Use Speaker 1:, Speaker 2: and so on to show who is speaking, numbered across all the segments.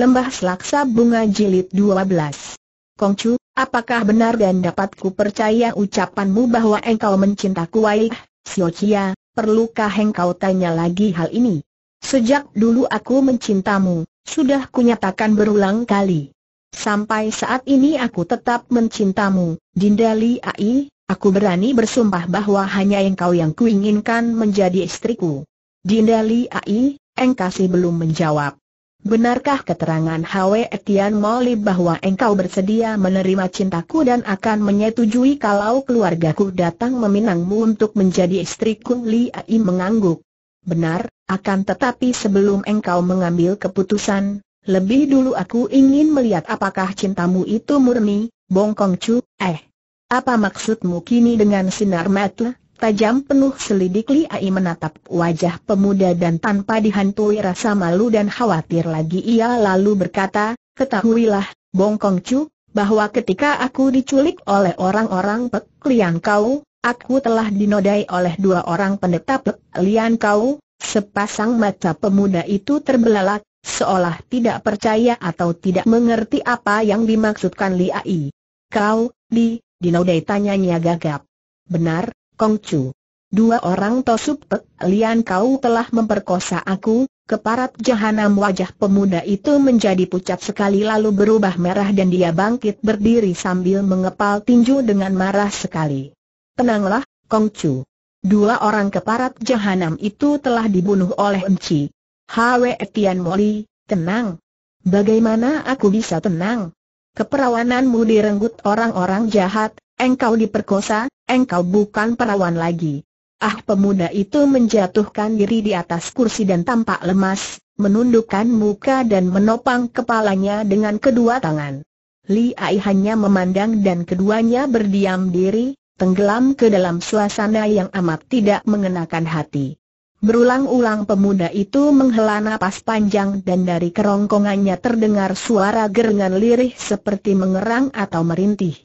Speaker 1: Lembah Selaksa Bunga Jilid 12 Kongcu, apakah benar dan dapatku percaya ucapanmu bahwa engkau mencintaku Wai, Siochia, perlukah engkau tanya lagi hal ini? Sejak dulu aku mencintamu, sudah kunyatakan berulang kali. Sampai saat ini aku tetap mencintamu, Dinda Ai, aku berani bersumpah bahwa hanya engkau yang kuinginkan menjadi istriku. Dinda Ai, engkau sih belum menjawab. Benarkah keterangan Hwe Etian Moli bahwa engkau bersedia menerima cintaku dan akan menyetujui kalau keluargaku datang meminangmu untuk menjadi istriku? Li Ai mengangguk. Benar, akan tetapi sebelum engkau mengambil keputusan, lebih dulu aku ingin melihat apakah cintamu itu murni, Bongkong Chu, eh. Apa maksudmu kini dengan sinar mata? tajam penuh selidik Li Ai menatap wajah pemuda dan tanpa dihantui rasa malu dan khawatir lagi ia lalu berkata, ketahuilah, Kong Chu, bahwa ketika aku diculik oleh orang-orang Pek Lian Kau, aku telah dinodai oleh dua orang pendeta Pek Lian Kau, sepasang mata pemuda itu terbelalak, seolah tidak percaya atau tidak mengerti apa yang dimaksudkan Li Ai. Kau, di, dinodai tanyanya gagap. Benar, Kong Chu, Dua orang tosup pek, lian kau telah memperkosa aku, keparat jahanam wajah pemuda itu menjadi pucat sekali lalu berubah merah dan dia bangkit berdiri sambil mengepal tinju dengan marah sekali. Tenanglah, Kong Chu. Dua orang keparat jahanam itu telah dibunuh oleh Enci. Hwe Tian Moli, tenang. Bagaimana aku bisa tenang? Keperawananmu direnggut orang-orang jahat, Engkau diperkosa, engkau bukan perawan lagi. Ah pemuda itu menjatuhkan diri di atas kursi dan tampak lemas, menundukkan muka dan menopang kepalanya dengan kedua tangan. Li Ai hanya memandang dan keduanya berdiam diri, tenggelam ke dalam suasana yang amat tidak mengenakan hati. Berulang-ulang pemuda itu menghela napas panjang dan dari kerongkongannya terdengar suara gerengan lirih seperti mengerang atau merintih.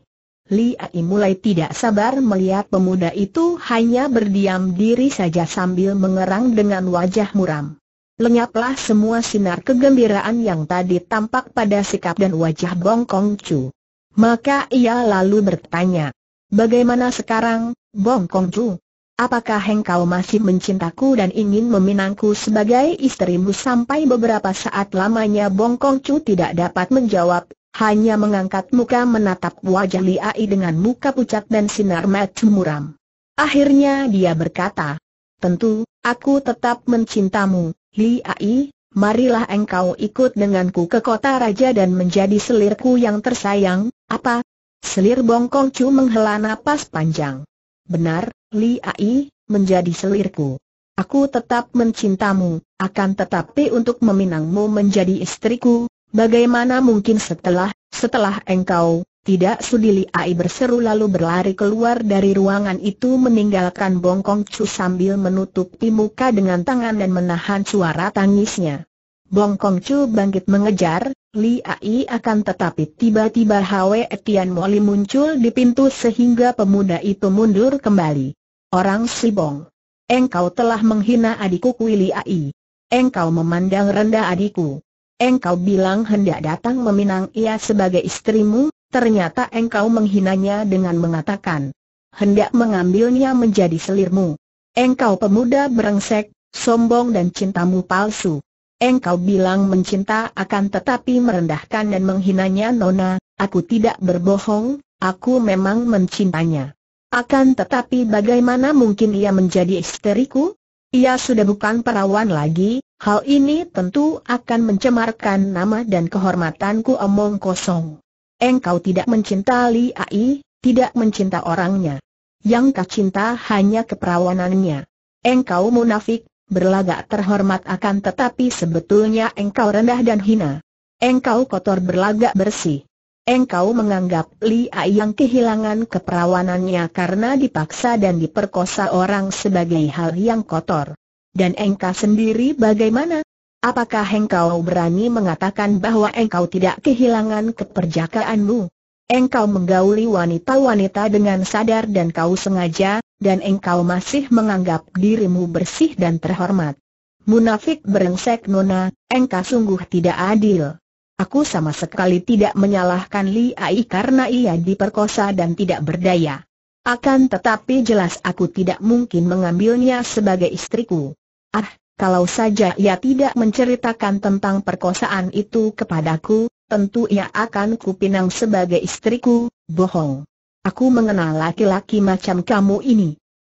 Speaker 1: Li Ai mulai tidak sabar melihat pemuda itu hanya berdiam diri saja sambil mengerang dengan wajah muram. Lenyaplah semua sinar kegembiraan yang tadi tampak pada sikap dan wajah Bong Kong Chu. Maka ia lalu bertanya, Bagaimana sekarang, Bong Kong Chu? Apakah engkau masih mencintaku dan ingin meminangku sebagai istrimu sampai beberapa saat lamanya Bong Kong Chu tidak dapat menjawab, hanya mengangkat muka menatap wajah Li Ai dengan muka pucat dan sinar mata muram. Akhirnya dia berkata, Tentu, aku tetap mencintamu, Ai. marilah engkau ikut denganku ke kota raja dan menjadi selirku yang tersayang, apa? Selir Bongkong Chu menghela napas panjang. Benar, Li Ai, menjadi selirku. Aku tetap mencintamu, akan tetapi untuk meminangmu menjadi istriku, Bagaimana mungkin setelah, setelah engkau, tidak sudi Ai berseru lalu berlari keluar dari ruangan itu meninggalkan Bongkong Chu sambil menutupi muka dengan tangan dan menahan suara tangisnya. Bongkong Chu bangkit mengejar, Li Ai akan tetapi tiba-tiba Hwe Etian Moli muncul di pintu sehingga pemuda itu mundur kembali. Orang Sibong. Engkau telah menghina adikku Kui Li Ai. Engkau memandang rendah adikku. Engkau bilang hendak datang meminang ia sebagai istrimu, ternyata engkau menghinanya dengan mengatakan, hendak mengambilnya menjadi selirmu. Engkau pemuda berengsek, sombong dan cintamu palsu. Engkau bilang mencinta akan tetapi merendahkan dan menghinanya Nona, aku tidak berbohong, aku memang mencintanya. Akan tetapi bagaimana mungkin ia menjadi istriku? Ia sudah bukan perawan lagi, hal ini tentu akan mencemarkan nama dan kehormatanku omong kosong. Engkau tidak mencinta Li Ai, tidak mencinta orangnya. Yang kau cinta hanya keperawanannya. Engkau munafik, berlagak terhormat akan tetapi sebetulnya engkau rendah dan hina. Engkau kotor berlagak bersih. Engkau menganggap Li Ai yang kehilangan keperawanannya karena dipaksa dan diperkosa orang sebagai hal yang kotor. Dan engkau sendiri bagaimana? Apakah engkau berani mengatakan bahwa engkau tidak kehilangan keperjakaanmu? Engkau menggauli wanita-wanita dengan sadar dan kau sengaja, dan engkau masih menganggap dirimu bersih dan terhormat. Munafik berengsek Nona, engkau sungguh tidak adil. Aku sama sekali tidak menyalahkan Li Ai karena ia diperkosa dan tidak berdaya. Akan tetapi jelas aku tidak mungkin mengambilnya sebagai istriku. Ah, kalau saja ia tidak menceritakan tentang perkosaan itu kepadaku, tentu ia akan kupinang sebagai istriku, bohong. Aku mengenal laki-laki macam kamu ini.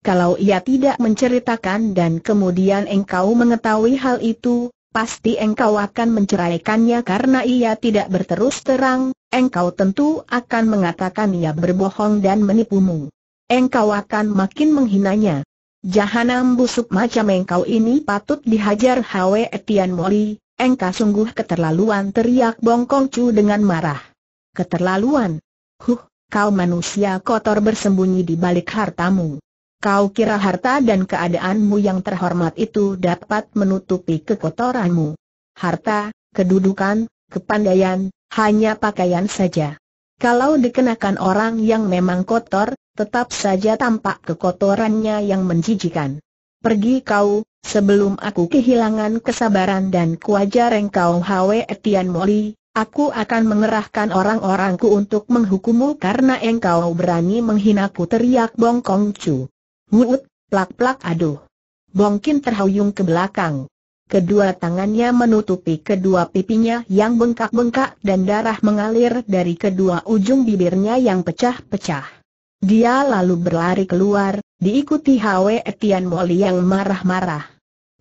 Speaker 1: Kalau ia tidak menceritakan dan kemudian engkau mengetahui hal itu, pasti engkau akan menceraikannya karena ia tidak berterus terang, engkau tentu akan mengatakan ia berbohong dan menipumu. Engkau akan makin menghinanya. Jahanam busuk macam engkau ini patut dihajar Hwe Etian Moli, engkau sungguh keterlaluan teriak Bongkong Chu dengan marah. Keterlaluan? Huh, kau manusia kotor bersembunyi di balik hartamu. Kau kira harta dan keadaanmu yang terhormat itu dapat menutupi kekotoranmu. Harta, kedudukan, kepandaian, hanya pakaian saja. Kalau dikenakan orang yang memang kotor, tetap saja tampak kekotorannya yang menjijikan. Pergi kau, sebelum aku kehilangan kesabaran dan kewajaran kau Hwe Etian Moli, aku akan mengerahkan orang-orangku untuk menghukummu karena engkau berani menghinaku teriak Bong Kong Chu. Wuut, plak-plak aduh. Bongkin terhuyung ke belakang. Kedua tangannya menutupi kedua pipinya yang bengkak-bengkak dan darah mengalir dari kedua ujung bibirnya yang pecah-pecah. Dia lalu berlari keluar, diikuti Hwe Etian Moli yang marah-marah.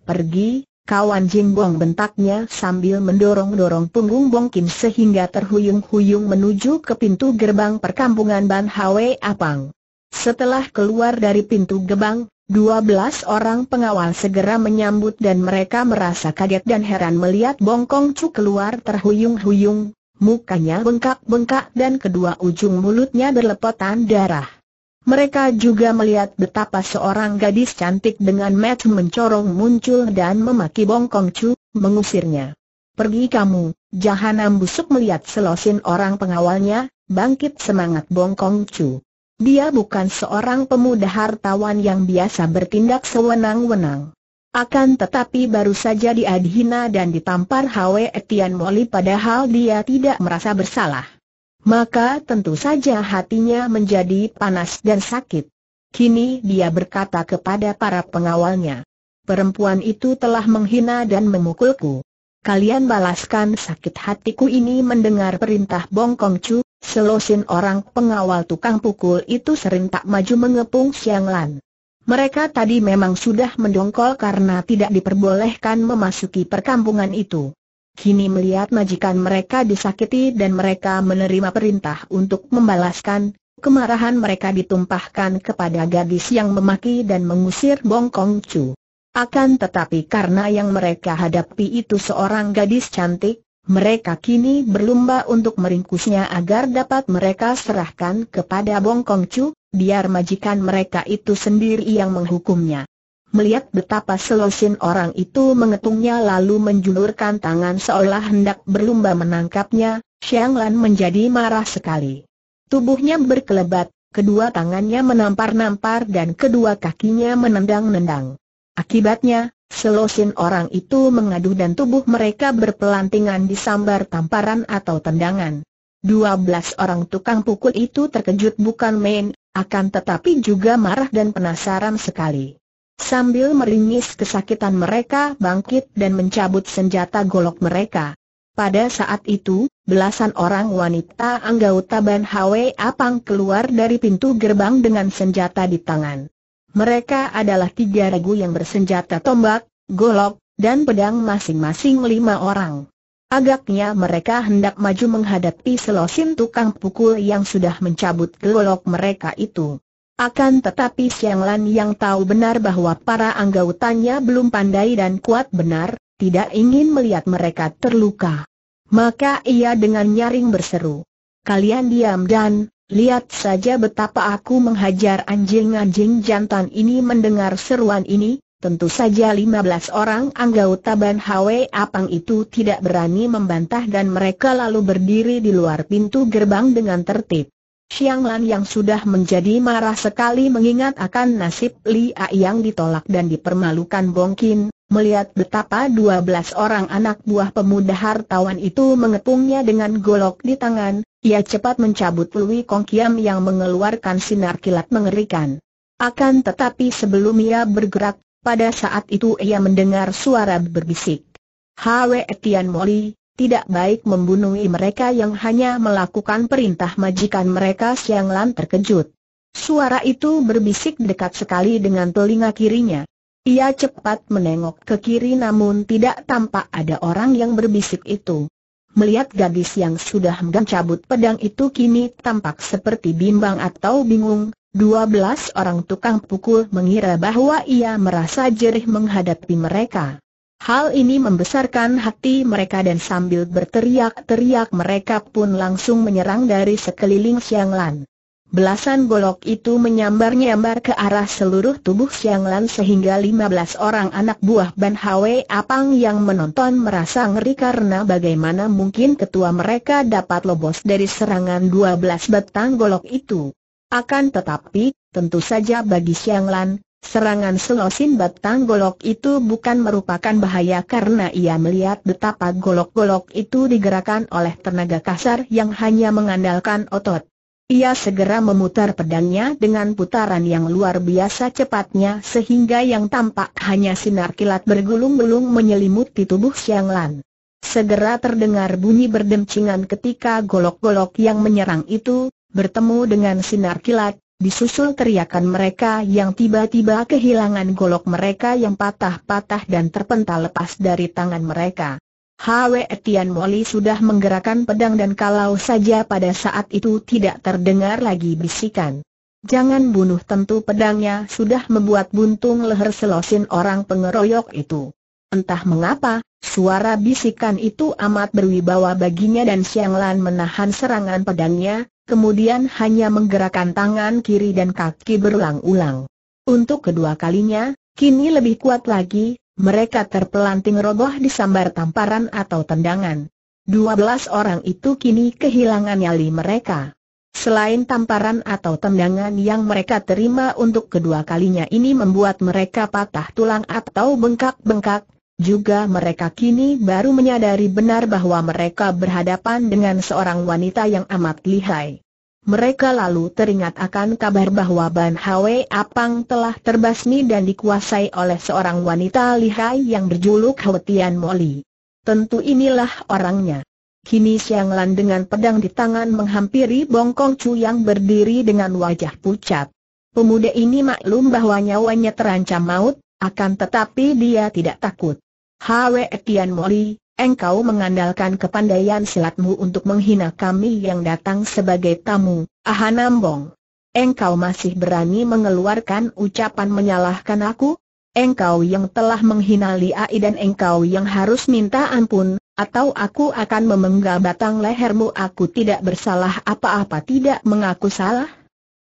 Speaker 1: Pergi, kawan Jimbong bentaknya sambil mendorong-dorong punggung Bongkin sehingga terhuyung-huyung menuju ke pintu gerbang perkampungan Ban Hwe Apang. Setelah keluar dari pintu gebang, 12 orang pengawal segera menyambut dan mereka merasa kaget dan heran melihat Bongkong Chu keluar terhuyung-huyung, mukanya bengkak-bengkak dan kedua ujung mulutnya berlepotan darah. Mereka juga melihat betapa seorang gadis cantik dengan mata mencorong muncul dan memaki Bongkong Chu, mengusirnya. Pergi kamu, jahanam busuk melihat selosin orang pengawalnya, bangkit semangat Bongkong Chu. Dia bukan seorang pemuda hartawan yang biasa bertindak sewenang-wenang. Akan tetapi baru saja dia dihina dan ditampar Hwe Etian Moli padahal dia tidak merasa bersalah. Maka tentu saja hatinya menjadi panas dan sakit. Kini dia berkata kepada para pengawalnya, Perempuan itu telah menghina dan memukulku. Kalian balaskan sakit hatiku ini mendengar perintah Bongkong Chu, Selosin orang pengawal tukang pukul itu serentak maju mengepung Siang Lan. Mereka tadi memang sudah mendongkol karena tidak diperbolehkan memasuki perkampungan itu. Kini melihat majikan mereka disakiti dan mereka menerima perintah untuk membalaskan, kemarahan mereka ditumpahkan kepada gadis yang memaki dan mengusir Bongkong Kong Chu. Akan tetapi karena yang mereka hadapi itu seorang gadis cantik, mereka kini berlumba untuk meringkusnya agar dapat mereka serahkan kepada Bong Kong Chu, biar majikan mereka itu sendiri yang menghukumnya. Melihat betapa selosin orang itu mengetungnya lalu menjulurkan tangan seolah hendak berlumba menangkapnya, Xiang Lan menjadi marah sekali. Tubuhnya berkelebat, kedua tangannya menampar-nampar dan kedua kakinya menendang-nendang. Akibatnya, Selosin orang itu mengadu dan tubuh mereka berpelantingan disambar tamparan atau tendangan. Dua belas orang tukang pukul itu terkejut bukan main, akan tetapi juga marah dan penasaran sekali. Sambil meringis kesakitan mereka bangkit dan mencabut senjata golok mereka. Pada saat itu, belasan orang wanita anggota Ban Hwe Apang keluar dari pintu gerbang dengan senjata di tangan. Mereka adalah tiga regu yang bersenjata tombak, golok, dan pedang masing-masing lima orang. Agaknya mereka hendak maju menghadapi selosin tukang pukul yang sudah mencabut golok mereka itu. Akan tetapi Siang Lan yang tahu benar bahwa para anggautannya belum pandai dan kuat benar, tidak ingin melihat mereka terluka. Maka ia dengan nyaring berseru. Kalian diam dan, Lihat saja betapa aku menghajar anjing-anjing jantan ini mendengar seruan ini, tentu saja 15 orang anggota Ban Hwe Apang itu tidak berani membantah dan mereka lalu berdiri di luar pintu gerbang dengan tertib. Xiang Lan yang sudah menjadi marah sekali mengingat akan nasib Li A yang ditolak dan dipermalukan Bongkin, melihat betapa dua belas orang anak buah pemuda hartawan itu mengepungnya dengan golok di tangan, ia cepat mencabut Lui Kong Kiam yang mengeluarkan sinar kilat mengerikan. Akan tetapi sebelum ia bergerak, pada saat itu ia mendengar suara berbisik. Hwe Tian Moli, tidak baik membunuh mereka yang hanya melakukan perintah majikan mereka Siang Lan terkejut. Suara itu berbisik dekat sekali dengan telinga kirinya. Ia cepat menengok ke kiri namun tidak tampak ada orang yang berbisik itu. Melihat gadis yang sudah mencabut pedang itu kini tampak seperti bimbang atau bingung, dua orang tukang pukul mengira bahwa ia merasa jerih menghadapi mereka. Hal ini membesarkan hati mereka dan sambil berteriak-teriak mereka pun langsung menyerang dari sekeliling Lan. Belasan golok itu menyambar-nyambar ke arah seluruh tubuh Siang Lan sehingga 15 orang anak buah Ban Hwe Apang yang menonton merasa ngeri karena bagaimana mungkin ketua mereka dapat lobos dari serangan 12 batang golok itu. Akan tetapi, tentu saja bagi Siang Lan, serangan selosin batang golok itu bukan merupakan bahaya karena ia melihat betapa golok-golok itu digerakkan oleh tenaga kasar yang hanya mengandalkan otot. Ia segera memutar pedangnya dengan putaran yang luar biasa cepatnya sehingga yang tampak hanya sinar kilat bergulung-gulung menyelimuti tubuh Xiang Lan. Segera terdengar bunyi berdemcingan ketika golok-golok yang menyerang itu, bertemu dengan sinar kilat, disusul teriakan mereka yang tiba-tiba kehilangan golok mereka yang patah-patah dan terpental lepas dari tangan mereka. Hwe Tian Moli sudah menggerakkan pedang dan kalau saja pada saat itu tidak terdengar lagi bisikan. Jangan bunuh tentu pedangnya sudah membuat buntung leher selosin orang pengeroyok itu. Entah mengapa, suara bisikan itu amat berwibawa baginya dan Xiang Lan menahan serangan pedangnya, kemudian hanya menggerakkan tangan kiri dan kaki berulang-ulang. Untuk kedua kalinya, kini lebih kuat lagi, mereka terpelanting roboh disambar tamparan atau tendangan. Dua belas orang itu kini kehilangan nyali mereka. Selain tamparan atau tendangan yang mereka terima untuk kedua kalinya ini membuat mereka patah tulang atau bengkak-bengkak, juga mereka kini baru menyadari benar bahwa mereka berhadapan dengan seorang wanita yang amat lihai. Mereka lalu teringat akan kabar bahwa Ban Hwe Apang telah terbasmi dan dikuasai oleh seorang wanita lihai yang berjuluk Hwetian Moli. Tentu inilah orangnya. Kini Siang Lan dengan pedang di tangan menghampiri Bongkong Chu yang berdiri dengan wajah pucat. Pemuda ini maklum bahwa nyawanya terancam maut, akan tetapi dia tidak takut. Hwe Tian Moli, Engkau mengandalkan kepandaian silatmu untuk menghina kami yang datang sebagai tamu, Ahanambong. Engkau masih berani mengeluarkan ucapan menyalahkan aku? Engkau yang telah menghina Liai dan engkau yang harus minta ampun, atau aku akan memenggal batang lehermu aku tidak bersalah apa-apa tidak mengaku salah?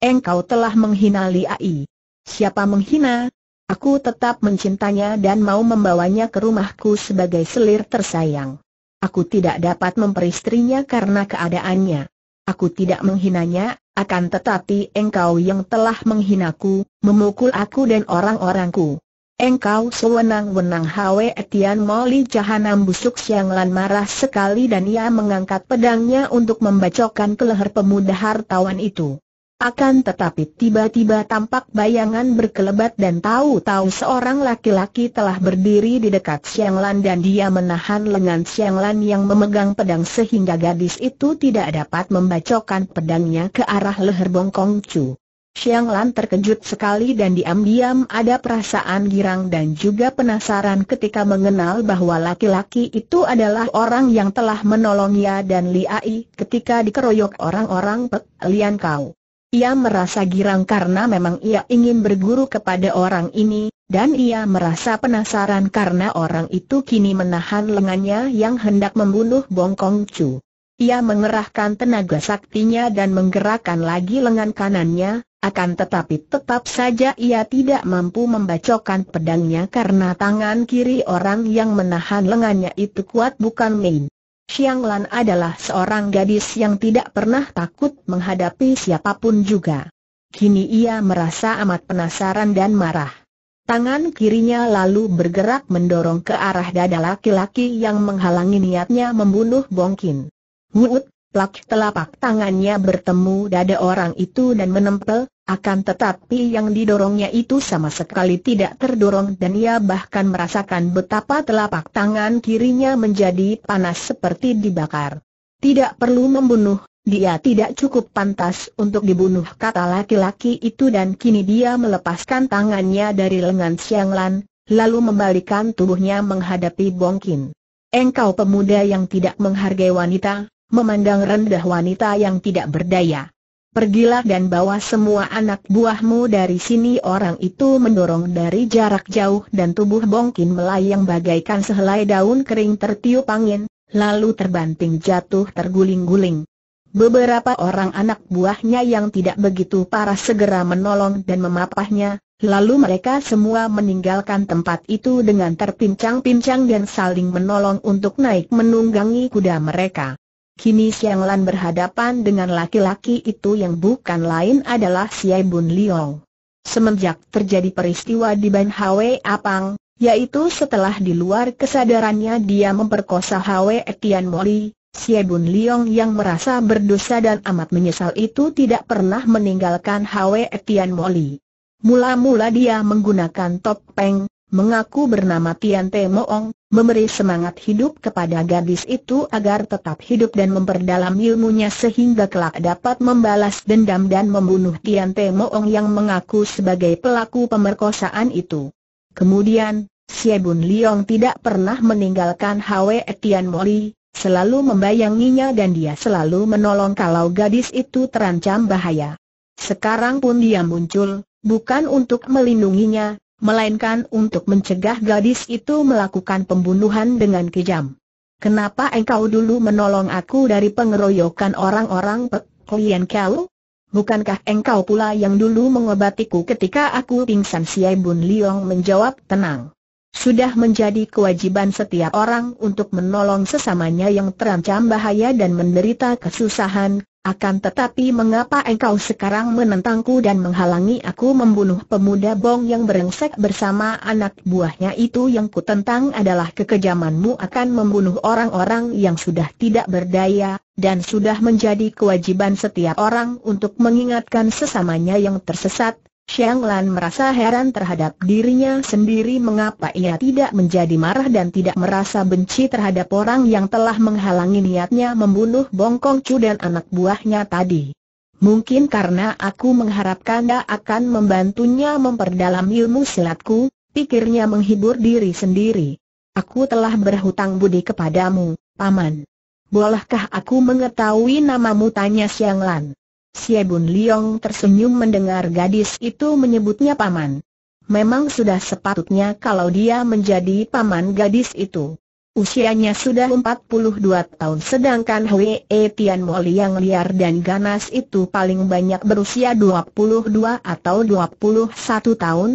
Speaker 1: Engkau telah menghina Liai. Siapa menghina, Aku tetap mencintanya dan mau membawanya ke rumahku sebagai selir tersayang. Aku tidak dapat memperistrinya karena keadaannya. Aku tidak menghinanya, akan tetapi engkau yang telah menghinaku, memukul aku dan orang-orangku. Engkau sewenang-wenang Hwe Etian Moli Jahanam busuk siang lan marah sekali dan ia mengangkat pedangnya untuk membacokkan ke leher pemuda hartawan itu. Akan tetapi tiba-tiba tampak bayangan berkelebat dan tahu-tahu seorang laki-laki telah berdiri di dekat Siang Lan dan dia menahan lengan Siang Lan yang memegang pedang sehingga gadis itu tidak dapat membacokan pedangnya ke arah leher Bongkong Chu. Siang Lan terkejut sekali dan diam-diam ada perasaan girang dan juga penasaran ketika mengenal bahwa laki-laki itu adalah orang yang telah menolongnya dan Li Ai. ketika dikeroyok orang-orang Pek Lian Kau. Ia merasa girang karena memang ia ingin berguru kepada orang ini, dan ia merasa penasaran karena orang itu kini menahan lengannya yang hendak membunuh Bongkong Chu. Ia mengerahkan tenaga saktinya dan menggerakkan lagi lengan kanannya, akan tetapi tetap saja ia tidak mampu membacokkan pedangnya karena tangan kiri orang yang menahan lengannya itu kuat bukan main. Xiang Lan adalah seorang gadis yang tidak pernah takut menghadapi siapapun juga. Kini ia merasa amat penasaran dan marah. Tangan kirinya lalu bergerak mendorong ke arah dada laki-laki yang menghalangi niatnya membunuh Bongkin. Wuut, Plak telapak tangannya bertemu dada orang itu dan menempel, akan tetapi yang didorongnya itu sama sekali tidak terdorong dan ia bahkan merasakan betapa telapak tangan kirinya menjadi panas seperti dibakar. Tidak perlu membunuh, dia tidak cukup pantas untuk dibunuh kata laki-laki itu dan kini dia melepaskan tangannya dari lengan Siang lalu membalikan tubuhnya menghadapi Bongkin. Engkau pemuda yang tidak menghargai wanita, memandang rendah wanita yang tidak berdaya. Pergilah dan bawa semua anak buahmu dari sini Orang itu mendorong dari jarak jauh dan tubuh Bongkin melayang bagaikan sehelai daun kering tertiup angin, lalu terbanting jatuh terguling-guling. Beberapa orang anak buahnya yang tidak begitu parah segera menolong dan memapahnya, lalu mereka semua meninggalkan tempat itu dengan terpincang-pincang dan saling menolong untuk naik menunggangi kuda mereka. Kini Siang Lan berhadapan dengan laki-laki itu yang bukan lain adalah Siai Bun Liong. Semenjak terjadi peristiwa di Ban Hwe Apang, yaitu setelah di luar kesadarannya dia memperkosa Hwe Etian Moli, Xie Bun Liong yang merasa berdosa dan amat menyesal itu tidak pernah meninggalkan Hwe Etian Moli. Mula-mula dia menggunakan topeng, mengaku bernama Tian Te Moong, memberi semangat hidup kepada gadis itu agar tetap hidup dan memperdalam ilmunya sehingga kelak dapat membalas dendam dan membunuh Tian Te Moong yang mengaku sebagai pelaku pemerkosaan itu. Kemudian, Bun Liong tidak pernah meninggalkan Hwe Tian Moli, selalu membayanginya dan dia selalu menolong kalau gadis itu terancam bahaya. Sekarang pun dia muncul, bukan untuk melindunginya, melainkan untuk mencegah gadis itu melakukan pembunuhan dengan kejam. Kenapa engkau dulu menolong aku dari pengeroyokan orang-orang klien kau? Bukankah engkau pula yang dulu mengobatiku ketika aku pingsan Siai Bun Liong menjawab tenang. Sudah menjadi kewajiban setiap orang untuk menolong sesamanya yang terancam bahaya dan menderita kesusahan, akan tetapi mengapa engkau sekarang menentangku dan menghalangi aku membunuh pemuda bong yang berengsek bersama anak buahnya itu yang ku tentang adalah kekejamanmu akan membunuh orang-orang yang sudah tidak berdaya, dan sudah menjadi kewajiban setiap orang untuk mengingatkan sesamanya yang tersesat, Xiang Lan merasa heran terhadap dirinya sendiri mengapa ia tidak menjadi marah dan tidak merasa benci terhadap orang yang telah menghalangi niatnya membunuh Bongkong Chu dan anak buahnya tadi. Mungkin karena aku mengharapkan dia akan membantunya memperdalam ilmu silatku, pikirnya menghibur diri sendiri. Aku telah berhutang budi kepadamu, Paman. Bolehkah aku mengetahui namamu tanya Xiang Lan? Xie Bun Liong tersenyum mendengar gadis itu menyebutnya paman. Memang sudah sepatutnya kalau dia menjadi paman gadis itu. Usianya sudah 42 tahun sedangkan Hwee Tian Mo yang liar dan ganas itu paling banyak berusia 22 atau 21 tahun.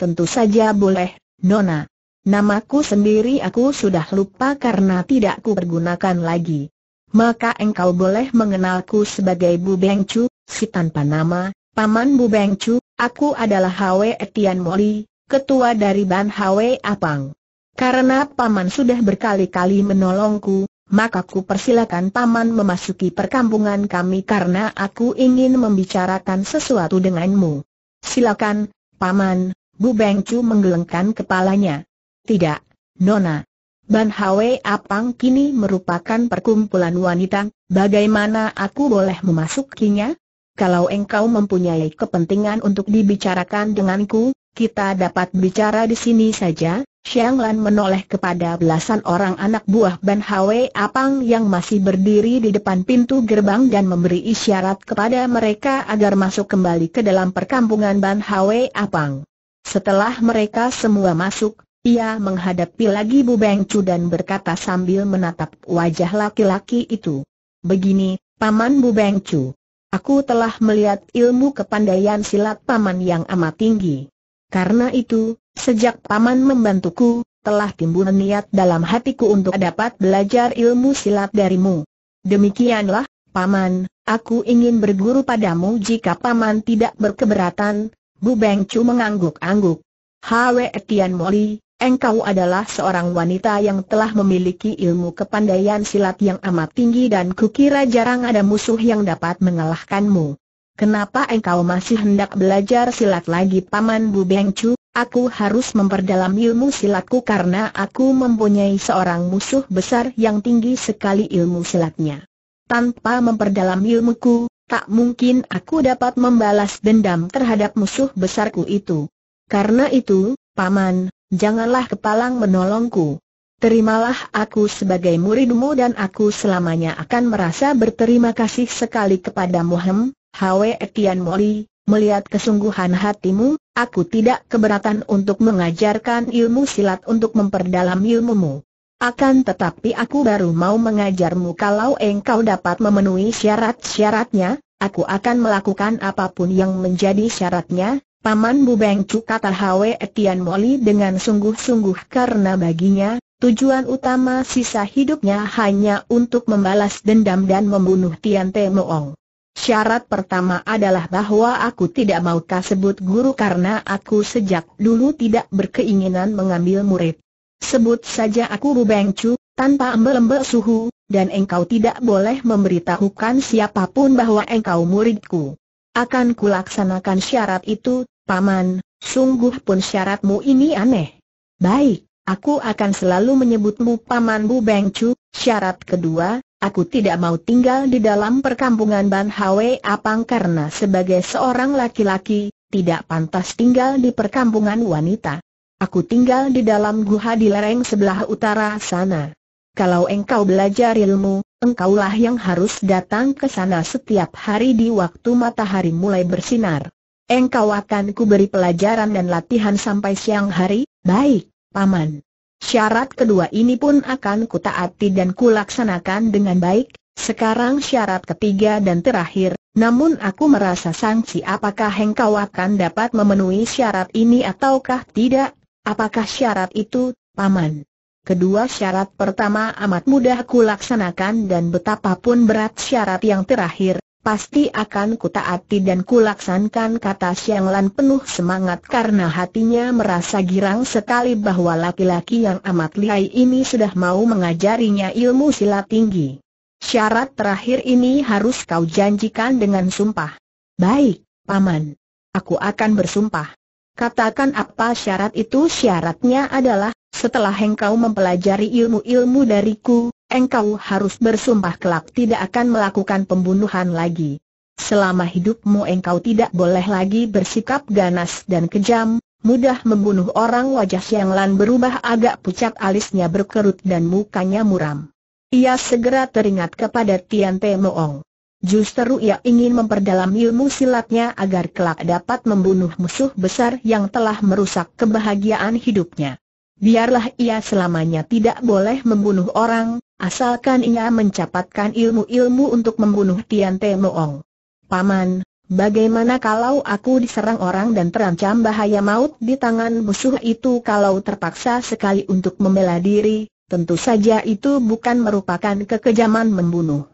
Speaker 1: Tentu saja boleh, Nona. Namaku sendiri aku sudah lupa karena tidak ku pergunakan lagi maka engkau boleh mengenalku sebagai Bu Beng si tanpa nama, Paman Bu Beng aku adalah Hwe Etian Moli, ketua dari Ban Hwe Apang. Karena Paman sudah berkali-kali menolongku, maka ku persilakan Paman memasuki perkampungan kami karena aku ingin membicarakan sesuatu denganmu. Silakan, Paman, Bu Beng menggelengkan kepalanya. Tidak, Nona, Ban Hwe Apang kini merupakan perkumpulan wanita, bagaimana aku boleh memasukkinya? Kalau engkau mempunyai kepentingan untuk dibicarakan denganku, kita dapat bicara di sini saja. Xiang Lan menoleh kepada belasan orang anak buah Ban Hwe Apang yang masih berdiri di depan pintu gerbang dan memberi isyarat kepada mereka agar masuk kembali ke dalam perkampungan Ban Hwe Apang. Setelah mereka semua masuk, ia menghadapi lagi Bu Bengcu dan berkata sambil menatap wajah laki-laki itu. Begini, Paman Bu Bengcu. Aku telah melihat ilmu kepandaian silat Paman yang amat tinggi. Karena itu, sejak Paman membantuku, telah timbul niat dalam hatiku untuk dapat belajar ilmu silat darimu. Demikianlah, Paman, aku ingin berguru padamu jika Paman tidak berkeberatan, Bu Bengcu mengangguk-angguk. Hwe Tian Moli, Engkau adalah seorang wanita yang telah memiliki ilmu kepandaian silat yang amat tinggi dan kukira jarang ada musuh yang dapat mengalahkanmu. Kenapa engkau masih hendak belajar silat lagi Paman Bu Beng Chu? Aku harus memperdalam ilmu silatku karena aku mempunyai seorang musuh besar yang tinggi sekali ilmu silatnya. Tanpa memperdalam ilmuku, tak mungkin aku dapat membalas dendam terhadap musuh besarku itu. Karena itu, Paman, janganlah kepalang menolongku. Terimalah aku sebagai muridmu dan aku selamanya akan merasa berterima kasih sekali kepada Hem, Hwe Etian Moli, melihat kesungguhan hatimu, aku tidak keberatan untuk mengajarkan ilmu silat untuk memperdalam ilmumu. Akan tetapi aku baru mau mengajarmu kalau engkau dapat memenuhi syarat-syaratnya, aku akan melakukan apapun yang menjadi syaratnya, Paman bu Cu kata Hwe Etian Moli dengan sungguh-sungguh karena baginya, tujuan utama sisa hidupnya hanya untuk membalas dendam dan membunuh Tian Te Moong. Syarat pertama adalah bahwa aku tidak mau sebut guru karena aku sejak dulu tidak berkeinginan mengambil murid. Sebut saja aku bu Cu, tanpa embel-embel suhu, dan engkau tidak boleh memberitahukan siapapun bahwa engkau muridku. Akan kulaksanakan syarat itu, Paman, sungguh pun syaratmu ini aneh. Baik, aku akan selalu menyebutmu Paman Bu Beng Syarat kedua, aku tidak mau tinggal di dalam perkampungan Ban Hwe Apang karena sebagai seorang laki-laki, tidak pantas tinggal di perkampungan wanita. Aku tinggal di dalam guha di lereng sebelah utara sana. Kalau engkau belajar ilmu, engkaulah yang harus datang ke sana setiap hari di waktu matahari mulai bersinar. Engkau akan kuberi pelajaran dan latihan sampai siang hari, baik, Paman. Syarat kedua ini pun akan kutaati dan kulaksanakan dengan baik, sekarang syarat ketiga dan terakhir, namun aku merasa sangsi apakah engkau akan dapat memenuhi syarat ini ataukah tidak, apakah syarat itu, Paman? Kedua syarat pertama amat mudah kulaksanakan dan betapapun berat syarat yang terakhir, pasti akan kutaati dan kulaksankan kata Siang Lan penuh semangat karena hatinya merasa girang sekali bahwa laki-laki yang amat lihai ini sudah mau mengajarinya ilmu silat tinggi. Syarat terakhir ini harus kau janjikan dengan sumpah. Baik, Paman. Aku akan bersumpah. Katakan apa syarat itu syaratnya adalah, setelah engkau mempelajari ilmu-ilmu dariku, engkau harus bersumpah kelak tidak akan melakukan pembunuhan lagi. Selama hidupmu engkau tidak boleh lagi bersikap ganas dan kejam, mudah membunuh orang wajah Siang Lan berubah agak pucat alisnya berkerut dan mukanya muram. Ia segera teringat kepada Tian Te Moong. Justru ia ingin memperdalam ilmu silatnya agar kelak dapat membunuh musuh besar yang telah merusak kebahagiaan hidupnya. Biarlah ia selamanya tidak boleh membunuh orang, Asalkan ia mencapatkan ilmu-ilmu untuk membunuh Tian Te Moong. Paman, bagaimana kalau aku diserang orang dan terancam bahaya maut di tangan musuh itu kalau terpaksa sekali untuk membela diri, tentu saja itu bukan merupakan kekejaman membunuh.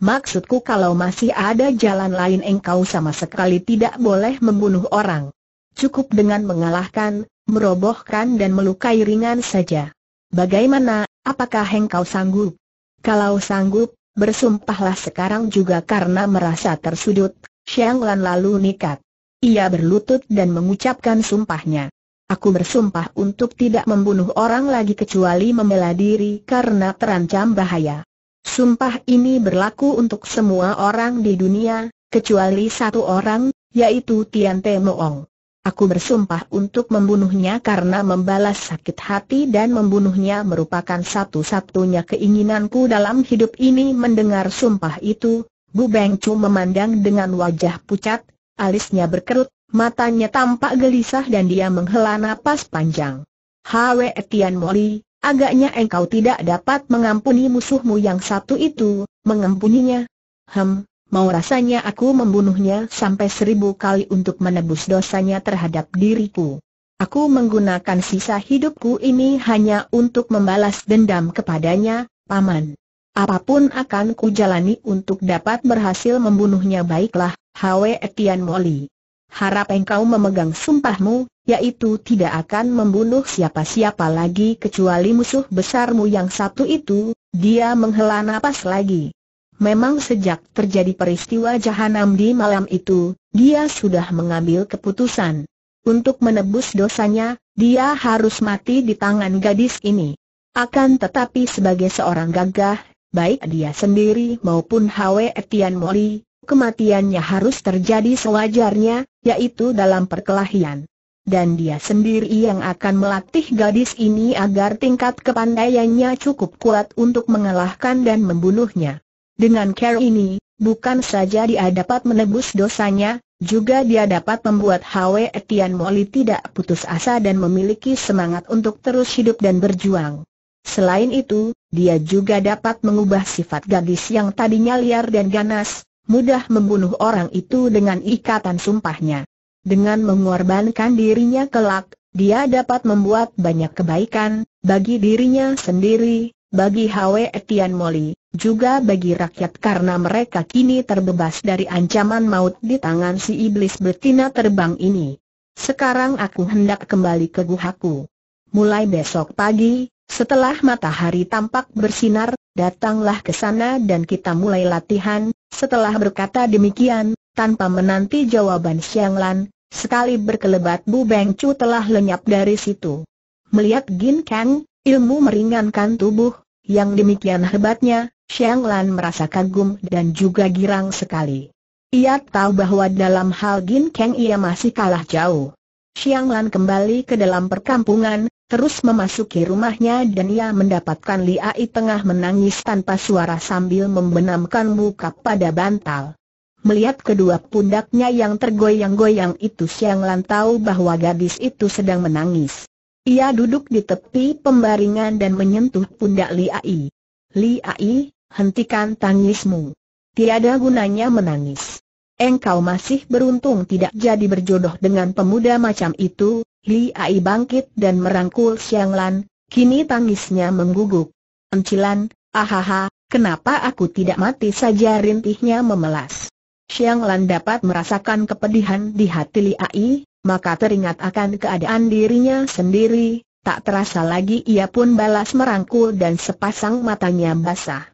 Speaker 1: Maksudku kalau masih ada jalan lain engkau sama sekali tidak boleh membunuh orang. Cukup dengan mengalahkan, merobohkan dan melukai ringan saja. Bagaimana Apakah engkau sanggup? Kalau sanggup, bersumpahlah sekarang juga karena merasa tersudut, Xiang Lan lalu nikat. Ia berlutut dan mengucapkan sumpahnya. Aku bersumpah untuk tidak membunuh orang lagi kecuali membela diri karena terancam bahaya. Sumpah ini berlaku untuk semua orang di dunia, kecuali satu orang, yaitu Tian Te Moong. Aku bersumpah untuk membunuhnya karena membalas sakit hati dan membunuhnya merupakan satu-satunya keinginanku dalam hidup ini mendengar sumpah itu. Bu Beng memandang dengan wajah pucat, alisnya berkerut, matanya tampak gelisah dan dia menghela napas panjang. Hwe Tian Moli, agaknya engkau tidak dapat mengampuni musuhmu yang satu itu, mengampuninya. Hem, mau rasanya aku membunuhnya sampai seribu kali untuk menebus dosanya terhadap diriku. Aku menggunakan sisa hidupku ini hanya untuk membalas dendam kepadanya, Paman. Apapun akan kujalani untuk dapat berhasil membunuhnya baiklah, Hwe Etian Moli. Harap engkau memegang sumpahmu, yaitu tidak akan membunuh siapa-siapa lagi kecuali musuh besarmu yang satu itu, dia menghela napas lagi. Memang sejak terjadi peristiwa jahanam di malam itu, dia sudah mengambil keputusan. Untuk menebus dosanya, dia harus mati di tangan gadis ini. Akan tetapi sebagai seorang gagah, baik dia sendiri maupun Hwe Etian Moli, kematiannya harus terjadi sewajarnya, yaitu dalam perkelahian. Dan dia sendiri yang akan melatih gadis ini agar tingkat kepandaiannya cukup kuat untuk mengalahkan dan membunuhnya. Dengan cara ini, bukan saja dia dapat menebus dosanya, juga dia dapat membuat Hwe Etian Moli tidak putus asa dan memiliki semangat untuk terus hidup dan berjuang. Selain itu, dia juga dapat mengubah sifat gadis yang tadinya liar dan ganas, mudah membunuh orang itu dengan ikatan sumpahnya. Dengan mengorbankan dirinya kelak, dia dapat membuat banyak kebaikan, bagi dirinya sendiri, bagi Hwe Etian Moli, juga bagi rakyat karena mereka kini terbebas dari ancaman maut di tangan si iblis betina terbang ini. Sekarang aku hendak kembali ke guhaku. Mulai besok pagi, setelah matahari tampak bersinar, datanglah ke sana dan kita mulai latihan. Setelah berkata demikian, tanpa menanti jawaban Xiang Lan, sekali berkelebat Bu Beng Chu telah lenyap dari situ. Melihat Gin Kang, ilmu meringankan tubuh, yang demikian hebatnya, Xiang Lan merasa kagum dan juga girang sekali. Ia tahu bahwa dalam hal Gin Kang ia masih kalah jauh. Xiang Lan kembali ke dalam perkampungan, terus memasuki rumahnya dan ia mendapatkan Li Ai tengah menangis tanpa suara sambil membenamkan muka pada bantal. Melihat kedua pundaknya yang tergoyang-goyang itu Xiang Lan tahu bahwa gadis itu sedang menangis. Ia duduk di tepi pembaringan dan menyentuh pundak Li Ai. Li Ai hentikan tangismu. Tiada gunanya menangis. Engkau masih beruntung tidak jadi berjodoh dengan pemuda macam itu, Li Ai bangkit dan merangkul Xiang Lan, kini tangisnya menggugup. Encilan, ahaha, kenapa aku tidak mati saja rintihnya memelas. Xiang Lan dapat merasakan kepedihan di hati Li Ai, maka teringat akan keadaan dirinya sendiri, tak terasa lagi ia pun balas merangkul dan sepasang matanya basah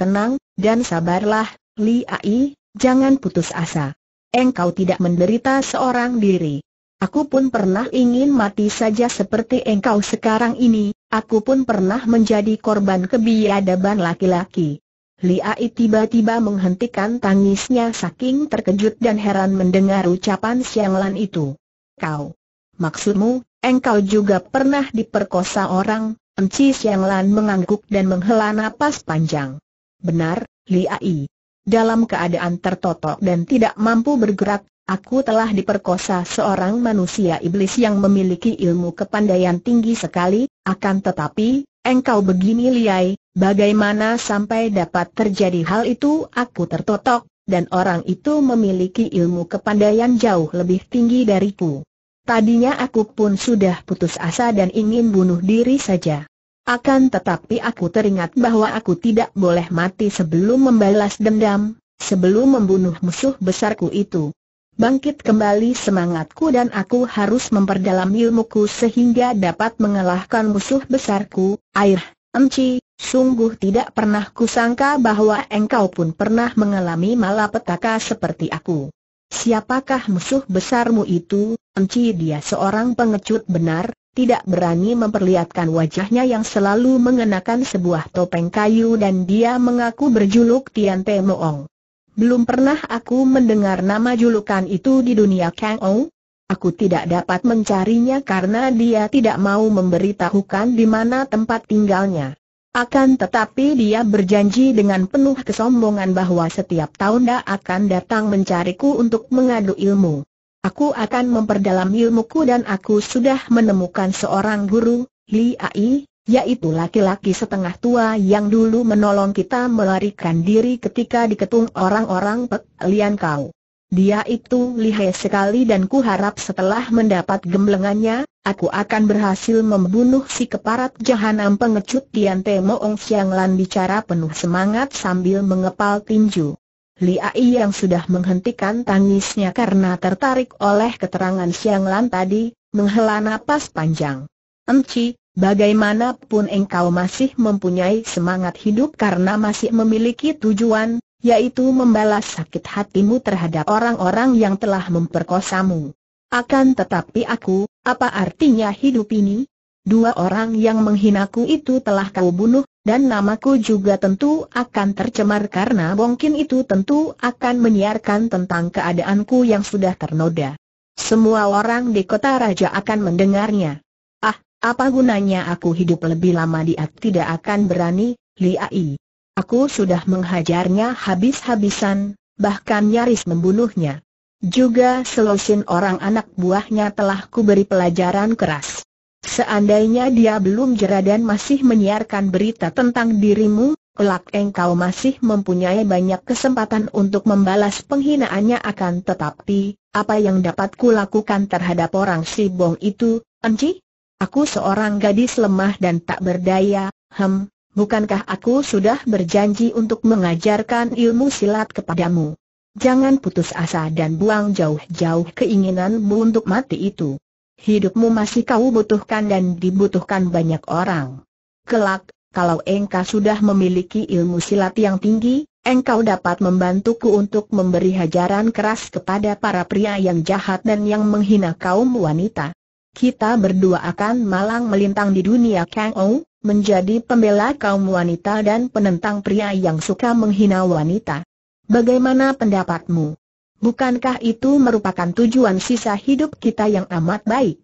Speaker 1: tenang, dan sabarlah, Li Ai, jangan putus asa. Engkau tidak menderita seorang diri. Aku pun pernah ingin mati saja seperti engkau sekarang ini, aku pun pernah menjadi korban kebiadaban laki-laki. Li Ai tiba-tiba menghentikan tangisnya saking terkejut dan heran mendengar ucapan Siang Lan itu. Kau, maksudmu, engkau juga pernah diperkosa orang, Enci Siang Lan mengangguk dan menghela napas panjang. Benar, Li Ai. Dalam keadaan tertotok dan tidak mampu bergerak, aku telah diperkosa seorang manusia iblis yang memiliki ilmu kepandaian tinggi sekali, akan tetapi, engkau begini Li Ai, bagaimana sampai dapat terjadi hal itu aku tertotok, dan orang itu memiliki ilmu kepandaian jauh lebih tinggi dariku. Tadinya aku pun sudah putus asa dan ingin bunuh diri saja. Akan tetapi aku teringat bahwa aku tidak boleh mati sebelum membalas dendam, sebelum membunuh musuh besarku itu. Bangkit kembali semangatku dan aku harus memperdalam ilmuku sehingga dapat mengalahkan musuh besarku. Air, Emci, sungguh tidak pernah kusangka bahwa engkau pun pernah mengalami malapetaka seperti aku. Siapakah musuh besarmu itu? enci? dia seorang pengecut benar, tidak berani memperlihatkan wajahnya yang selalu mengenakan sebuah topeng kayu dan dia mengaku berjuluk Tian Te Moong. Belum pernah aku mendengar nama julukan itu di dunia Kang Ong. Aku tidak dapat mencarinya karena dia tidak mau memberitahukan di mana tempat tinggalnya. Akan tetapi dia berjanji dengan penuh kesombongan bahwa setiap tahun dia akan datang mencariku untuk mengadu ilmu. Aku akan memperdalam ilmuku dan aku sudah menemukan seorang guru, Li Ai, yaitu laki-laki setengah tua yang dulu menolong kita melarikan diri ketika diketung orang-orang Pek Lian Kau. Dia itu lihai sekali dan ku harap setelah mendapat gemblengannya, aku akan berhasil membunuh si keparat jahanam pengecut Tian Te Moong Siang Lan bicara penuh semangat sambil mengepal tinju. Li Ai yang sudah menghentikan tangisnya karena tertarik oleh keterangan Siang Lan tadi, menghela napas panjang. Enci, bagaimanapun engkau masih mempunyai semangat hidup karena masih memiliki tujuan, yaitu membalas sakit hatimu terhadap orang-orang yang telah memperkosamu. Akan tetapi aku, apa artinya hidup ini? dua orang yang menghinaku itu telah kau bunuh, dan namaku juga tentu akan tercemar karena bongkin itu tentu akan menyiarkan tentang keadaanku yang sudah ternoda. Semua orang di kota raja akan mendengarnya. Ah, apa gunanya aku hidup lebih lama dia tidak akan berani, Liai. Aku sudah menghajarnya habis-habisan, bahkan nyaris membunuhnya. Juga selusin orang anak buahnya telah kuberi pelajaran keras. Seandainya dia belum jera dan masih menyiarkan berita tentang dirimu, Kelak engkau masih mempunyai banyak kesempatan untuk membalas penghinaannya akan tetapi, apa yang dapat kulakukan terhadap orang si Bong itu, Enci? Aku seorang gadis lemah dan tak berdaya, hem, bukankah aku sudah berjanji untuk mengajarkan ilmu silat kepadamu? Jangan putus asa dan buang jauh-jauh keinginanmu untuk mati itu hidupmu masih kau butuhkan dan dibutuhkan banyak orang. Kelak, kalau engkau sudah memiliki ilmu silat yang tinggi, engkau dapat membantuku untuk memberi hajaran keras kepada para pria yang jahat dan yang menghina kaum wanita. Kita berdua akan malang melintang di dunia Kang Ou, menjadi pembela kaum wanita dan penentang pria yang suka menghina wanita. Bagaimana pendapatmu? Bukankah itu merupakan tujuan sisa hidup kita yang amat baik?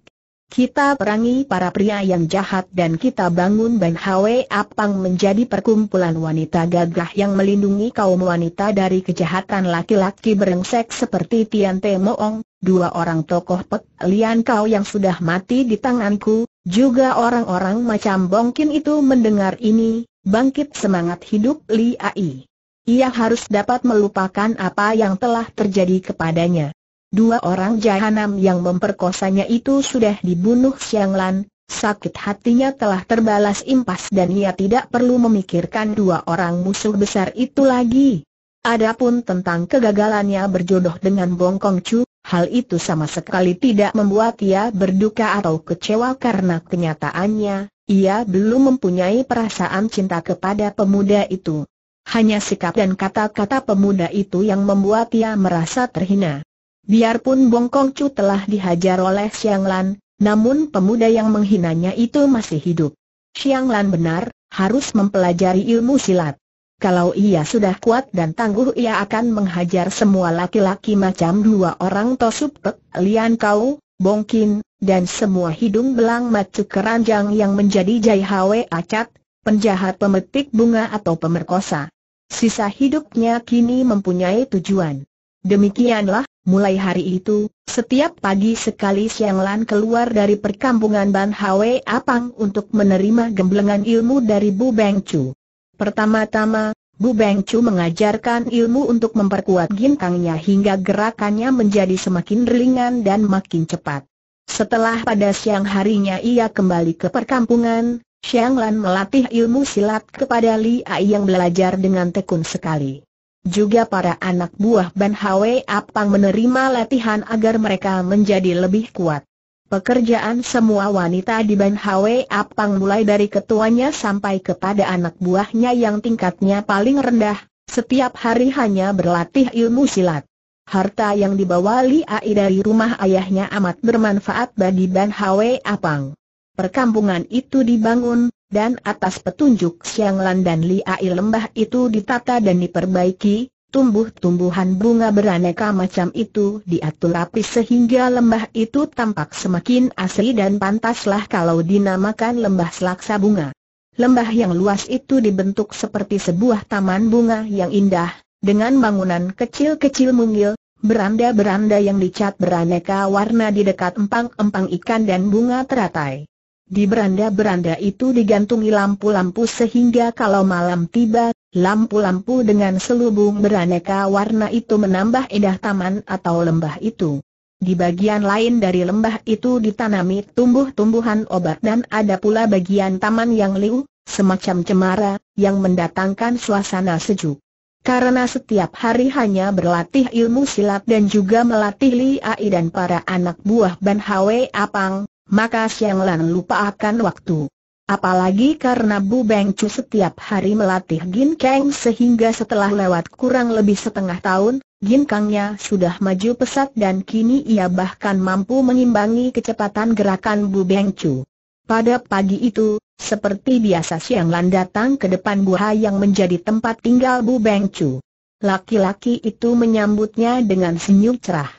Speaker 1: Kita perangi para pria yang jahat dan kita bangun Ban Hwe Apang menjadi perkumpulan wanita gagah yang melindungi kaum wanita dari kejahatan laki-laki berengsek seperti Tian Te Moong, dua orang tokoh Pek Lian Kau yang sudah mati di tanganku, juga orang-orang macam Bongkin itu mendengar ini, bangkit semangat hidup Li Ai ia harus dapat melupakan apa yang telah terjadi kepadanya. Dua orang jahanam yang memperkosanya itu sudah dibunuh Siang Lan, sakit hatinya telah terbalas impas dan ia tidak perlu memikirkan dua orang musuh besar itu lagi. Adapun tentang kegagalannya berjodoh dengan Bong Kong Chu, hal itu sama sekali tidak membuat ia berduka atau kecewa karena kenyataannya, ia belum mempunyai perasaan cinta kepada pemuda itu. Hanya sikap dan kata-kata pemuda itu yang membuat ia merasa terhina. Biarpun Bongkong Chu telah dihajar oleh Xiang Lan, namun pemuda yang menghinanya itu masih hidup. Xiang Lan benar, harus mempelajari ilmu silat. Kalau ia sudah kuat dan tangguh ia akan menghajar semua laki-laki macam dua orang Pek, Lian Kau, Bongkin, dan semua hidung belang macu keranjang yang menjadi Jai Hwe Acat, penjahat pemetik bunga atau pemerkosa. Sisa hidupnya kini mempunyai tujuan. Demikianlah, mulai hari itu, setiap pagi sekali Siang Lan keluar dari perkampungan Ban Hwe Apang untuk menerima gemblengan ilmu dari Bu Beng Chu. Pertama-tama, Bu Beng Chu mengajarkan ilmu untuk memperkuat ginkangnya hingga gerakannya menjadi semakin ringan dan makin cepat. Setelah pada siang harinya ia kembali ke perkampungan, Xiang Lan melatih ilmu silat kepada Li Ai yang belajar dengan tekun sekali. Juga para anak buah Ban Hwe Apang menerima latihan agar mereka menjadi lebih kuat. Pekerjaan semua wanita di Ban Hwe Apang mulai dari ketuanya sampai kepada anak buahnya yang tingkatnya paling rendah, setiap hari hanya berlatih ilmu silat. Harta yang dibawa Li Ai dari rumah ayahnya amat bermanfaat bagi Ban Hwe Apang. Perkampungan itu dibangun, dan atas petunjuk Siang Lan dan Liai lembah itu ditata dan diperbaiki, tumbuh-tumbuhan bunga beraneka macam itu diatur lapis sehingga lembah itu tampak semakin asli dan pantaslah kalau dinamakan lembah selaksa bunga. Lembah yang luas itu dibentuk seperti sebuah taman bunga yang indah, dengan bangunan kecil-kecil mungil, beranda-beranda yang dicat beraneka warna di dekat empang-empang ikan dan bunga teratai. Di beranda-beranda itu digantungi lampu-lampu sehingga kalau malam tiba, lampu-lampu dengan selubung beraneka warna itu menambah indah taman atau lembah itu. Di bagian lain dari lembah itu ditanami tumbuh-tumbuhan obat dan ada pula bagian taman yang liu, semacam cemara, yang mendatangkan suasana sejuk. Karena setiap hari hanya berlatih ilmu silat dan juga melatih Li Ai dan para anak buah Ban Hwe Apang, maka Siang Lan lupa akan waktu. Apalagi karena Bu Beng Chu setiap hari melatih Gin Kang sehingga setelah lewat kurang lebih setengah tahun, Gin Kangnya sudah maju pesat dan kini ia bahkan mampu mengimbangi kecepatan gerakan Bu Beng Chu. Pada pagi itu, seperti biasa Siang Lan datang ke depan buah yang menjadi tempat tinggal Bu Beng Chu. Laki-laki itu menyambutnya dengan senyum cerah.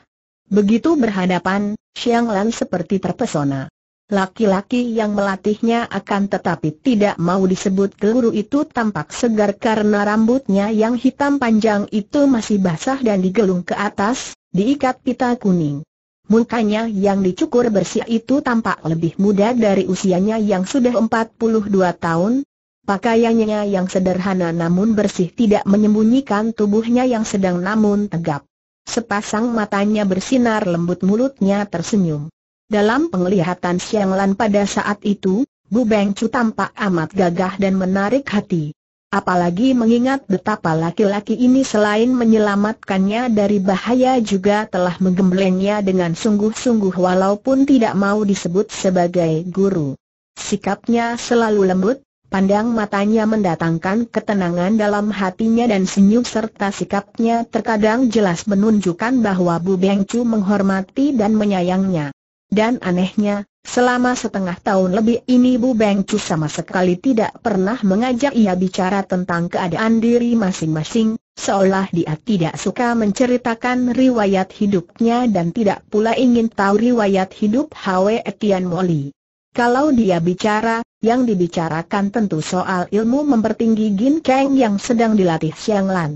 Speaker 1: Begitu berhadapan, Xiang Lan seperti terpesona. Laki-laki yang melatihnya akan tetapi tidak mau disebut guru itu tampak segar karena rambutnya yang hitam panjang itu masih basah dan digelung ke atas, diikat pita kuning. Mukanya yang dicukur bersih itu tampak lebih muda dari usianya yang sudah 42 tahun. Pakaiannya yang sederhana namun bersih tidak menyembunyikan tubuhnya yang sedang namun tegap. Sepasang matanya bersinar lembut mulutnya tersenyum. Dalam penglihatan Siang Lan pada saat itu, Bu Beng Chu tampak amat gagah dan menarik hati. Apalagi mengingat betapa laki-laki ini selain menyelamatkannya dari bahaya juga telah menggemblengnya dengan sungguh-sungguh walaupun tidak mau disebut sebagai guru. Sikapnya selalu lembut, Pandang matanya mendatangkan ketenangan dalam hatinya dan senyum serta sikapnya terkadang jelas menunjukkan bahwa Bu Beng menghormati dan menyayangnya. Dan anehnya, selama setengah tahun lebih ini Bu Beng sama sekali tidak pernah mengajak ia bicara tentang keadaan diri masing-masing, seolah dia tidak suka menceritakan riwayat hidupnya dan tidak pula ingin tahu riwayat hidup Hwe Etian Moli. Kalau dia bicara, yang dibicarakan tentu soal ilmu mempertinggi Gin Kang yang sedang dilatih Xiang Lan.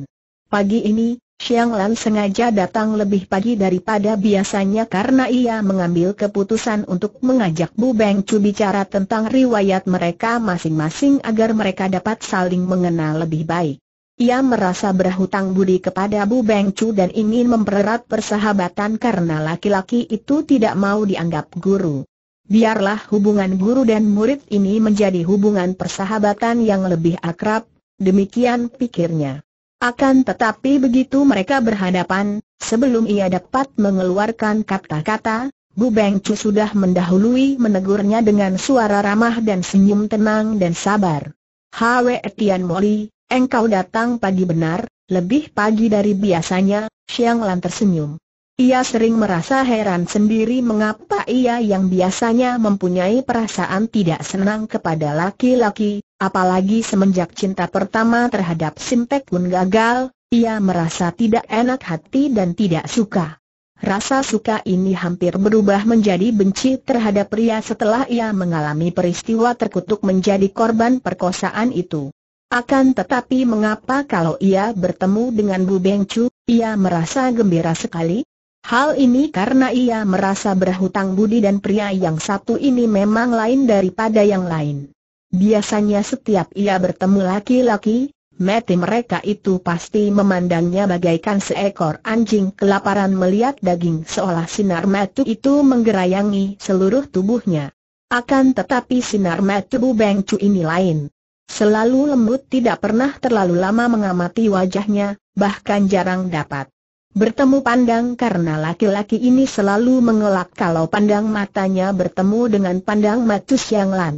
Speaker 1: Pagi ini, Xiang Lan sengaja datang lebih pagi daripada biasanya karena ia mengambil keputusan untuk mengajak Bu Beng Chu bicara tentang riwayat mereka masing-masing agar mereka dapat saling mengenal lebih baik. Ia merasa berhutang budi kepada Bu Beng Chu dan ingin mempererat persahabatan karena laki-laki itu tidak mau dianggap guru biarlah hubungan guru dan murid ini menjadi hubungan persahabatan yang lebih akrab, demikian pikirnya. Akan tetapi begitu mereka berhadapan, sebelum ia dapat mengeluarkan kata-kata, Bu Beng Chu sudah mendahului menegurnya dengan suara ramah dan senyum tenang dan sabar. Hwe Tian Moli, engkau datang pagi benar, lebih pagi dari biasanya, Xiang Lan tersenyum. Ia sering merasa heran sendiri mengapa ia yang biasanya mempunyai perasaan tidak senang kepada laki-laki, apalagi semenjak cinta pertama terhadap Simpek pun gagal, ia merasa tidak enak hati dan tidak suka. Rasa suka ini hampir berubah menjadi benci terhadap pria setelah ia mengalami peristiwa terkutuk menjadi korban perkosaan itu. Akan tetapi mengapa kalau ia bertemu dengan Bu Beng ia merasa gembira sekali? Hal ini karena ia merasa berhutang budi dan pria yang satu ini memang lain daripada yang lain. Biasanya setiap ia bertemu laki-laki, mati mereka itu pasti memandangnya bagaikan seekor anjing kelaparan melihat daging seolah sinar mati itu menggerayangi seluruh tubuhnya. Akan tetapi sinar mati Bu Beng ini lain. Selalu lembut tidak pernah terlalu lama mengamati wajahnya, bahkan jarang dapat Bertemu pandang karena laki-laki ini selalu mengelak kalau pandang matanya bertemu dengan pandang Matus Yang Lan.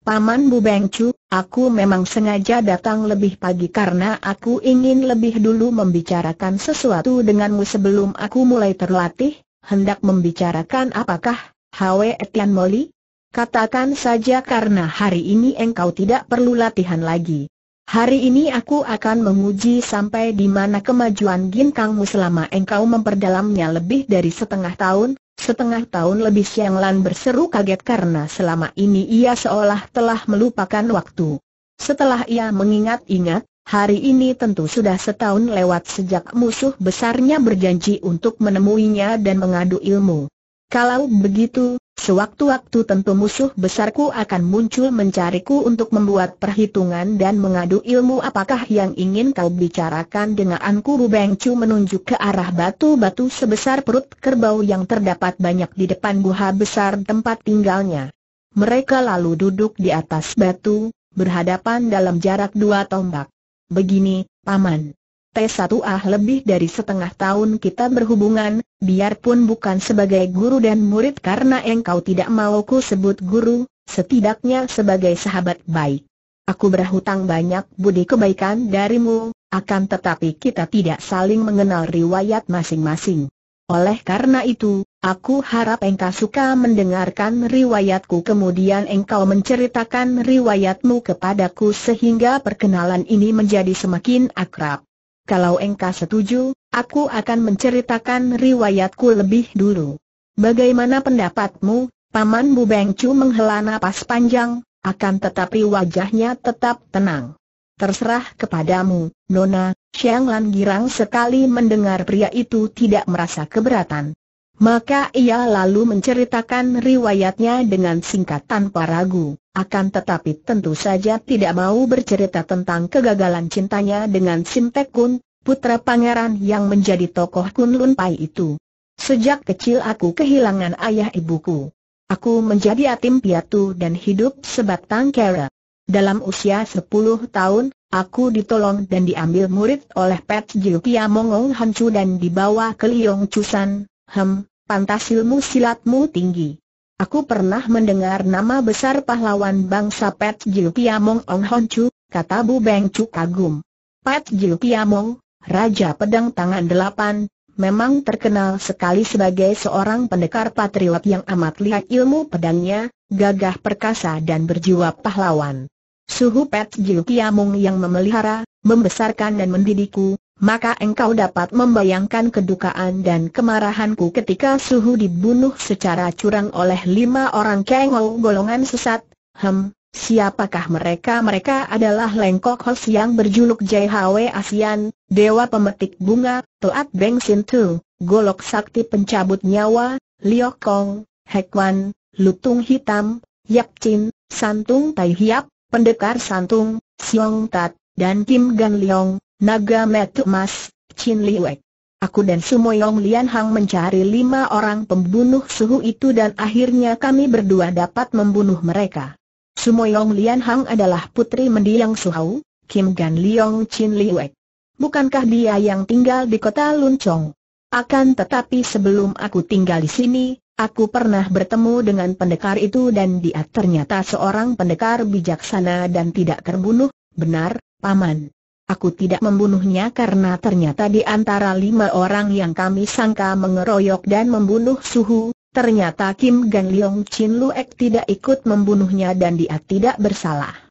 Speaker 1: Paman Bu Bengcu, aku memang sengaja datang lebih pagi karena aku ingin lebih dulu membicarakan sesuatu denganmu sebelum aku mulai terlatih, hendak membicarakan apakah, Hwe Etian Moli? Katakan saja karena hari ini engkau tidak perlu latihan lagi. Hari ini aku akan menguji sampai di mana kemajuan ginkangmu selama engkau memperdalamnya lebih dari setengah tahun, setengah tahun lebih Siang Lan berseru kaget karena selama ini ia seolah telah melupakan waktu. Setelah ia mengingat-ingat, hari ini tentu sudah setahun lewat sejak musuh besarnya berjanji untuk menemuinya dan mengadu ilmu. Kalau begitu, Sewaktu-waktu tentu musuh besarku akan muncul mencariku untuk membuat perhitungan dan mengadu ilmu apakah yang ingin kau bicarakan dengan Anku Bubeng Chu menunjuk ke arah batu-batu sebesar perut kerbau yang terdapat banyak di depan guha besar tempat tinggalnya. Mereka lalu duduk di atas batu, berhadapan dalam jarak dua tombak. Begini, Paman. T1A lebih dari setengah tahun kita berhubungan, biarpun bukan sebagai guru dan murid karena engkau tidak mau ku sebut guru, setidaknya sebagai sahabat baik. Aku berhutang banyak budi kebaikan darimu, akan tetapi kita tidak saling mengenal riwayat masing-masing. Oleh karena itu, aku harap engkau suka mendengarkan riwayatku kemudian engkau menceritakan riwayatmu kepadaku sehingga perkenalan ini menjadi semakin akrab. Kalau engkau setuju, aku akan menceritakan riwayatku lebih dulu. Bagaimana pendapatmu? Paman Bu Bengcu? menghela napas panjang, akan tetapi wajahnya tetap tenang. Terserah kepadamu, Nona, Xiang Lan girang sekali mendengar pria itu tidak merasa keberatan. Maka ia lalu menceritakan riwayatnya dengan singkat tanpa ragu, akan tetapi tentu saja tidak mau bercerita tentang kegagalan cintanya dengan Sim Kun, putra pangeran yang menjadi tokoh Kun Lun Pai itu. Sejak kecil aku kehilangan ayah ibuku. Aku menjadi atim piatu dan hidup sebatang kera. Dalam usia sepuluh tahun, Aku ditolong dan diambil murid oleh Pet Jiu Kia Mongong Hancu dan dibawa ke Liong Chusan, Hem, pantas ilmu silatmu tinggi. Aku pernah mendengar nama besar pahlawan bangsa Pet Jiu Piamong Ong Hon Chu, kata Bu Beng Chu kagum. Pet Jiu Piamong, Raja Pedang Tangan Delapan, memang terkenal sekali sebagai seorang pendekar patriot yang amat lihat ilmu pedangnya, gagah perkasa dan berjiwa pahlawan. Suhu Pet Jiu Piamong yang memelihara, membesarkan dan mendidikku, maka engkau dapat membayangkan kedukaan dan kemarahanku ketika Suhu dibunuh secara curang oleh lima orang kengol golongan sesat. Hem, siapakah mereka? Mereka adalah Lengkok Hos yang berjuluk JHW Asian, Dewa Pemetik Bunga, Toat Beng Sin Tu, Golok Sakti Pencabut Nyawa, Liok Kong, Hekwan, Lutung Hitam, Yap Chin, Santung Tai Hiap, Pendekar Santung, Siong Tat, dan Kim Gan Leong, Naga Metu Mas, Chin Li Wek. Aku dan Sumo Yong Lian Hang mencari lima orang pembunuh suhu itu dan akhirnya kami berdua dapat membunuh mereka. Sumo Yong Lian Hang adalah putri mendiang Suhau, Kim Gan Leong Chin Li Wek. Bukankah dia yang tinggal di kota Luncong? Akan tetapi sebelum aku tinggal di sini, aku pernah bertemu dengan pendekar itu dan dia ternyata seorang pendekar bijaksana dan tidak terbunuh, benar, Paman. Aku tidak membunuhnya karena ternyata di antara lima orang yang kami sangka mengeroyok dan membunuh Suhu, ternyata Kim Gan Leong Chin Luek tidak ikut membunuhnya dan dia tidak bersalah.